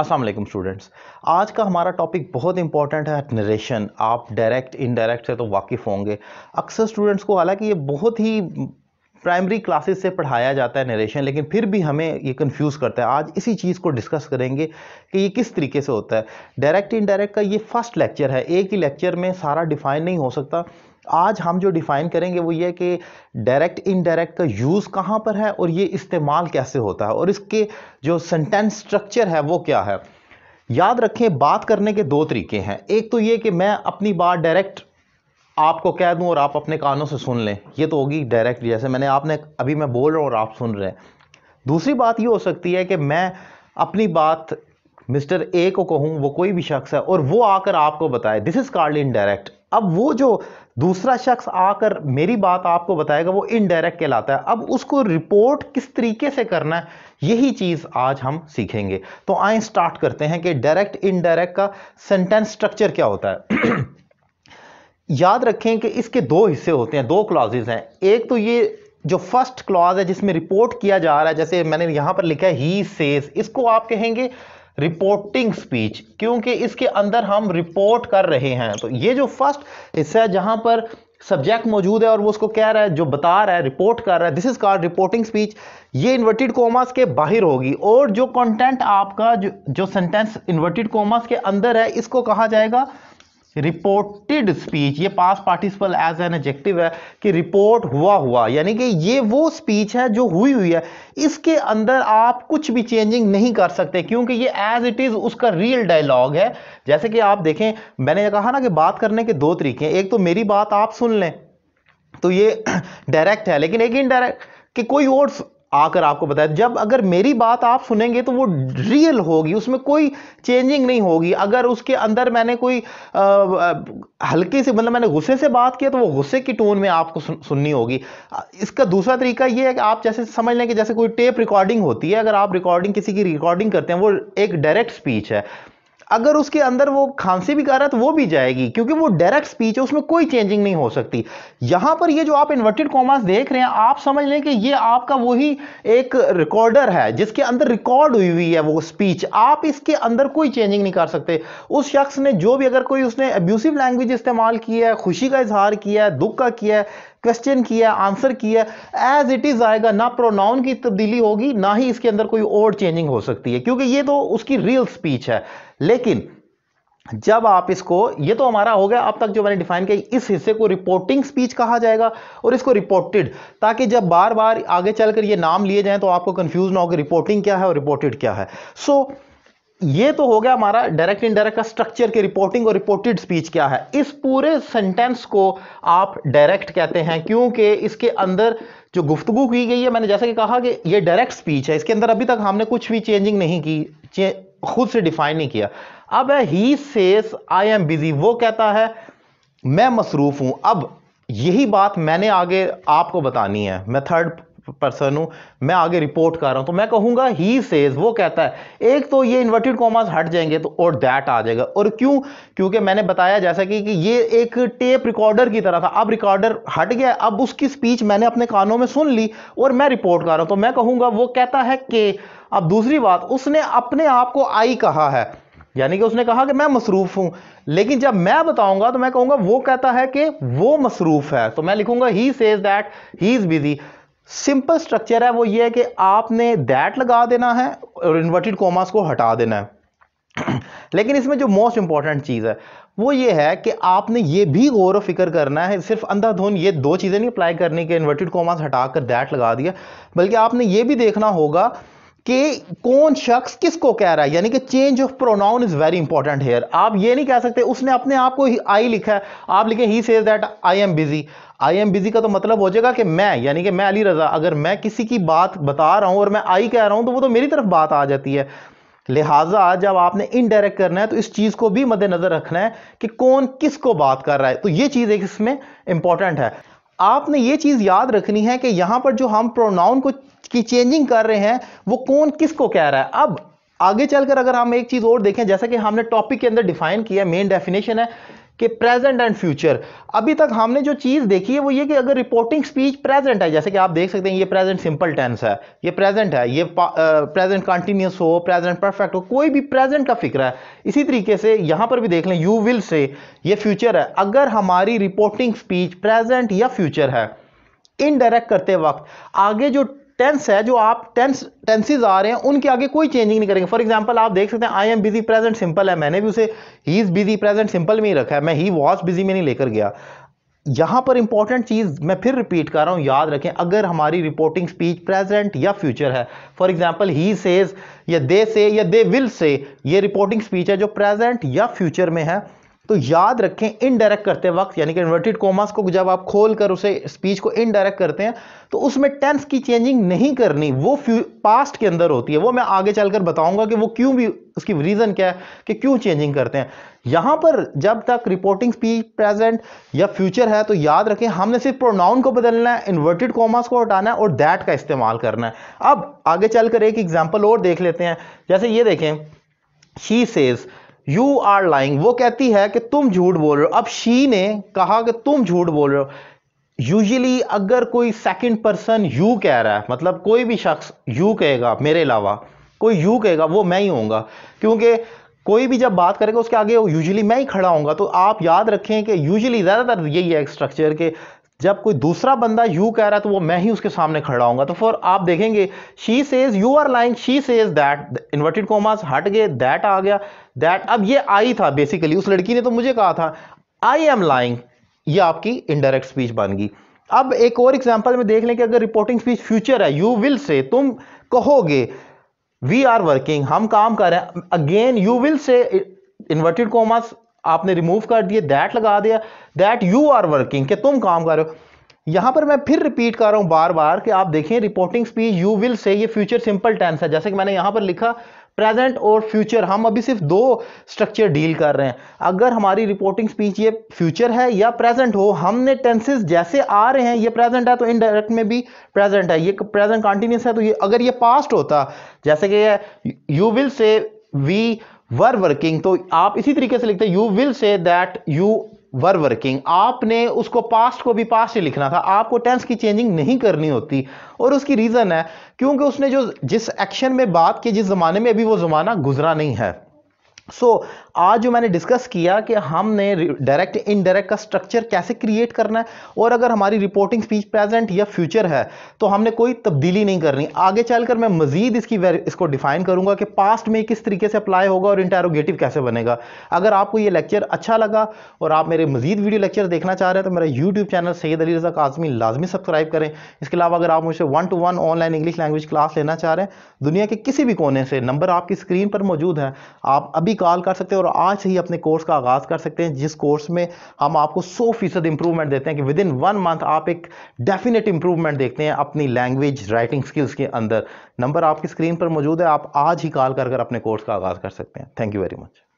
असल स्टूडेंट्स आज का हमारा टॉपिक बहुत इंपॉर्टेंट है नरेशन आप डायरेक्ट इनडायरेक्ट से तो वाकिफ़ होंगे अक्सर स्टूडेंट्स को हालांकि ये बहुत ही प्राइमरी क्लासेस से पढ़ाया जाता है नरेशन लेकिन फिर भी हमें ये कंफ्यूज करता है आज इसी चीज़ को डिस्कस करेंगे कि ये किस तरीके से होता है डायरेक्ट इनडायरेक्ट का ये फर्स्ट लेक्चर है एक ही लेक्चर में सारा डिफाइन नहीं हो सकता आज हम जो डिफ़ाइन करेंगे वो ये कि डायरेक्ट इनडायरेक्ट का यूज़ कहाँ पर है और ये इस्तेमाल कैसे होता है और इसके जो सेंटेंस स्ट्रक्चर है वो क्या है याद रखें बात करने के दो तरीके हैं एक तो ये कि मैं अपनी बात डायरेक्ट आपको कह दूं और आप अपने कानों से सुन लें ये तो होगी डायरेक्ट जैसे मैंने आपने अभी मैं बोल रहा हूँ और आप सुन रहे हैं दूसरी बात ये हो सकती है कि मैं अपनी बात मिस्टर ए को कहूँ वो कोई भी शख्स है और वो आकर आपको बताए दिस इज़ कार्ड इनडायरेक्ट अब वो जो दूसरा शख्स आकर मेरी बात आपको बताएगा वो इनडायरेक्ट कहलाता है अब उसको रिपोर्ट किस तरीके से करना है यही चीज़ आज हम सीखेंगे तो आए स्टार्ट करते हैं कि डायरेक्ट इनडायरेक्ट का सेंटेंस स्ट्रक्चर क्या होता है याद रखें कि इसके दो हिस्से होते हैं दो क्लॉजेज हैं एक तो ये जो फर्स्ट क्लॉज है जिसमें रिपोर्ट किया जा रहा है जैसे मैंने यहाँ पर लिखा है ही सेज इसको आप कहेंगे रिपोर्टिंग स्पीच क्योंकि इसके अंदर हम रिपोर्ट कर रहे हैं तो ये जो फर्स्ट हिस्सा है जहां पर सब्जेक्ट मौजूद है और वो उसको कह रहा है जो बता रहा है रिपोर्ट कर रहा है this is called reporting speech ये इन्वर्टेड कॉमर्स के बाहर होगी और जो कंटेंट आपका जो जो सेंटेंस इन्वर्टेड कॉमर्स के अंदर है इसको कहा जाएगा रिपोर्टेड स्पीच ये past participle as an adjective है कि रिपोर्ट हुआ हुआ यानी कि ये वो स्पीच है जो हुई हुई है इसके अंदर आप कुछ भी चेंजिंग नहीं कर सकते क्योंकि ये एज इट इज़ उसका रियल डायलॉग है जैसे कि आप देखें मैंने कहा ना कि बात करने के दो तरीके हैं एक तो मेरी बात आप सुन लें तो ये डायरेक्ट है लेकिन एक इनडायरेक्ट कि कोई और आकर आपको बताया जब अगर मेरी बात आप सुनेंगे तो वो रियल होगी उसमें कोई चेंजिंग नहीं होगी अगर उसके अंदर मैंने कोई हल्के से हल्की सी मतलब मैंने गुस्से से बात किया तो वो गुस्से की टोन में आपको सुन, सुननी होगी इसका दूसरा तरीका ये है कि आप जैसे समझ लें कि जैसे कोई टेप रिकॉर्डिंग होती है अगर आप रिकॉर्डिंग किसी की रिकॉर्डिंग करते हैं वो एक डायरेक्ट स्पीच है अगर उसके अंदर वो खांसी भी कर रहा है तो वो भी जाएगी क्योंकि वो डायरेक्ट स्पीच है उसमें कोई चेंजिंग नहीं हो सकती यहाँ पर ये जो आप इन्वर्टेड कॉमास देख रहे हैं आप समझ लें कि ये आपका वही एक रिकॉर्डर है जिसके अंदर रिकॉर्ड हुई हुई है वो स्पीच आप इसके अंदर कोई चेंजिंग नहीं कर सकते उस शख्स ने जो भी अगर कोई उसने एब्यूसिव लैंग्वेज इस्तेमाल की है खुशी का इजहार किया है दुख का किया है क्वेश्चन किया आंसर किया एज इट इज आएगा ना प्रोनाउन की तब्दीली होगी ना ही इसके अंदर कोई और चेंजिंग हो सकती है क्योंकि ये तो उसकी रियल स्पीच है लेकिन जब आप इसको ये तो हमारा हो गया अब तक जो मैंने डिफाइन किया इस हिस्से को रिपोर्टिंग स्पीच कहा जाएगा और इसको रिपोर्टेड ताकि जब बार बार आगे चलकर ये नाम लिए जाएं तो आपको कंफ्यूज ना हो कि रिपोर्टिंग क्या है और रिपोर्टेड क्या है सो so, ये तो हो गया हमारा डायरेक्ट इनडायरेक्ट का स्ट्रक्चर की रिपोर्टिंग और रिपोर्टेड स्पीच क्या है इस पूरे सेंटेंस को आप डायरेक्ट कहते हैं क्योंकि इसके अंदर जो गुफ्तगु की गई है मैंने जैसा कि कहा कि ये डायरेक्ट स्पीच है इसके अंदर अभी तक हमने कुछ भी चेंजिंग नहीं की खुद से डिफाइन नहीं किया अब है ही सेस आई एम बिजी वो कहता है मैं मसरूफ हूं अब यही बात मैंने आगे आपको बतानी है मैं थर्ड पर्सन हूं मैं आगे रिपोर्ट कर रहा हूं तो मैं कहूंगा ही सेज वो कहता है एक तो ये इन्वर्टेड कॉमास हट जाएंगे तो और दैट आ जाएगा और क्यों क्योंकि मैंने बताया जैसा कि, कि ये एक टेप रिकॉर्डर की तरह था अब रिकॉर्डर हट गया अब उसकी स्पीच मैंने अपने कानों में सुन ली और मैं रिपोर्ट कर रहा हूं तो मैं कहूंगा वो कहता है कि अब दूसरी बात उसने अपने आप को आई कहा है यानी कि उसने कहा कि मैं मसरूफ़ हूँ लेकिन जब मैं बताऊंगा तो मैं कहूँगा वो कहता है कि वो मसरूफ़ है तो मैं लिखूंगा he says that he is busy simple structure है वो ये है कि आपने दैट लगा देना है और इन्वर्टेड कॉमास को हटा देना है लेकिन इसमें जो मोस्ट इंपॉर्टेंट चीज़ है वो ये है कि आपने ये भी गौर फिक्र करना है सिर्फ अंधाधुन ये दो चीज़ें नहीं अप्लाई करनी कि इन्वर्टेड कॉमास हटा कर दैट लगा दिया बल्कि आपने ये भी देखना होगा कि कौन शख्स किसको कह रहा है यानी कि change of pronoun is very important here आप ये नहीं कह सकते उसने अपने आप को आई लिखा है आप लिखे he says that I am busy I am busy का तो मतलब हो जाएगा कि मैं यानी कि मैं अली रजा अगर मैं किसी की बात बता रहा हूँ और मैं आई कह रहा हूं तो वो तो मेरी तरफ बात आ जाती है लिहाजा जब आपने इनडायरेक्ट करना है तो इस चीज़ को भी मद्देनजर रखना है कि कौन किस को बात कर रहा है तो ये चीज़ एक इसमें इंपॉर्टेंट है आपने ये चीज़ याद रखनी है कि यहां पर जो हम प्रोनाउन को की चेंजिंग कर रहे हैं वो कौन किसको कह रहा है अब आगे चलकर अगर हम एक चीज और देखें जैसा कि हमने टॉपिक के अंदर डिफाइन किया मेन डेफिनेशन है कि प्रेजेंट एंड फ्यूचर अभी तक हमने जो चीज़ देखी है वो ये कि अगर रिपोर्टिंग स्पीच प्रेजेंट है जैसे कि आप देख सकते हैं ये प्रेजेंट सिंपल टेंस है ये प्रेजेंट है ये प्रेजेंट कंटिन्यूस हो प्रेजेंट परफेक्ट हो कोई भी प्रेजेंट का फिक्र है इसी तरीके से यहां पर भी देख लें यू विल से ये फ्यूचर है अगर हमारी रिपोर्टिंग स्पीच प्रेजेंट या फ्यूचर है इनडायरेक्ट करते वक्त आगे जो टेंस है जो आप टेंस टेंसेज आ रहे हैं उनके आगे कोई चेंजिंग नहीं करेंगे फॉर एग्जाम्पल आप देख सकते हैं I am busy present simple है मैंने भी उसे he is busy present simple में ही रखा है मैं ही वॉज बिजी में नहीं लेकर गया यहाँ पर इंपॉर्टेंट चीज़ मैं फिर रिपीट कर रहा हूँ याद रखें अगर हमारी रिपोर्टिंग स्पीच प्रेजेंट या फ्यूचर है फॉर एग्जाम्पल ही सेज या दे से या दे विल से ये रिपोर्टिंग स्पीच है जो प्रेजेंट या फ्यूचर में है तो याद रखें इनडायरेक्ट करते वक्त यानी कि इन्वर्टेड कॉमास को जब आप खोल कर उसे स्पीच को इनडायरेक्ट करते हैं तो उसमें टेंस की चेंजिंग नहीं करनी वो पास्ट के अंदर होती है वो मैं आगे चलकर बताऊंगा कि वो क्यों भी उसकी रीज़न क्या है कि क्यों चेंजिंग करते हैं यहां पर जब तक रिपोर्टिंग स्पीच प्रेजेंट या फ्यूचर है तो याद रखें हमने सिर्फ प्रोनाउन को बदलना है इन्वर्टेड कॉमास को हटाना है और दैट का इस्तेमाल करना है अब आगे चलकर एक एग्जाम्पल और देख लेते हैं जैसे ये देखें she says you are lying वो कहती है कि तुम झूठ बोल रहे हो अब शी ने कहा कि तुम झूठ बोल रहे हो यूजली अगर कोई सेकेंड पर्सन यू कह रहा है मतलब कोई भी शख्स यू कहेगा मेरे अलावा कोई यू कहेगा वो मैं ही होऊंगा क्योंकि कोई भी जब बात करेगा उसके आगे यूजली मैं ही खड़ा होऊंगा तो आप याद रखें कि यूजली ज़्यादातर यही है स्ट्रक्चर के जब कोई दूसरा बंदा यू कह रहा है तो वो मैं ही उसके सामने खड़ा होगा तो फिर आप देखेंगे she says you are lying she says that inverted commas हट गए दैट आ गया दैट अब ये आई था बेसिकली उस लड़की ने तो मुझे कहा था आई एम लाइंग ये आपकी इनडायरेक्ट स्पीच बन गई अब एक और एग्जाम्पल में देख लें कि अगर रिपोर्टिंग स्पीच फ्यूचर है यू विल से तुम कहोगे वी आर वर्किंग हम काम कर रहे हैं again you will say inverted commas आपने रिमूव कर दिए दैट लगा दिया दैट यू आर वर्किंग कि तुम काम कर रहे हो यहां पर मैं फिर रिपीट कर रहा हूं बार बार कि आप देखें रिपोर्टिंग स्पीच यू विल से ये फ्यूचर सिंपल टेंस है जैसे कि मैंने यहां पर लिखा प्रेजेंट और फ्यूचर हम अभी सिर्फ दो स्ट्रक्चर डील कर रहे हैं अगर हमारी रिपोर्टिंग स्पीच ये फ्यूचर है या प्रेजेंट हो हमने टेंसेस जैसे आ रहे हैं ये प्रेजेंट है तो इनडायरेक्ट में भी प्रेजेंट है ये प्रेजेंट कंटिन्यूस है तो ये अगर ये पास्ट होता जैसे कि you will say we were working तो आप इसी तरीके से लिखते हैं you will say that you were working आपने उसको पास्ट को भी पास्ट ही लिखना था आपको टेंस की चेंजिंग नहीं करनी होती और उसकी रीज़न है क्योंकि उसने जो जिस एक्शन में बात की जिस ज़माने में अभी वो ज़माना गुजरा नहीं है सो so, आज जो मैंने डिस्कस किया कि हमने डायरेक्ट इनडायरेक्ट का स्ट्रक्चर कैसे क्रिएट करना है और अगर हमारी रिपोर्टिंग स्पीच प्रेजेंट या फ्यूचर है तो हमने कोई तब्दीली नहीं करनी आगे चलकर मैं मजीद इसकी इसको डिफाइन करूंगा कि पास्ट में किस तरीके से अप्लाई होगा और इंटेरोगेटिव कैसे बनेगा अगर आपको ये लेक्चर अच्छा लगा और आप मेरे मजीद वीडियो लेक्चर देखना चाह रहे हैं तो मेरा यूट्यूब चैनल सैद अली रजा काजमी लाजमी सब्सक्राइब करें इसके अलावा अगर आप मुझे one to one online English language class लेना चाह रहे हैं दुनिया के किसी भी कोने से नंबर आपकी स्क्रीन पर मौजूद है आप अभी कॉल कर सकते हैं और आज से ही अपने कोर्स का आगाज़ कर सकते हैं जिस कोर्स में हम आपको सौ फीसद इंप्रूवमेंट देते हैं कि विद इन वन मंथ आप एक डेफिनेट इंप्रूवमेंट देखते हैं अपनी लैंग्वेज राइटिंग स्किल्स के अंदर नंबर आपकी स्क्रीन पर मौजूद है आप आज ही कॉल कर अपने कोर्स का आगाज़ कर सकते हैं थैंक यू वेरी मच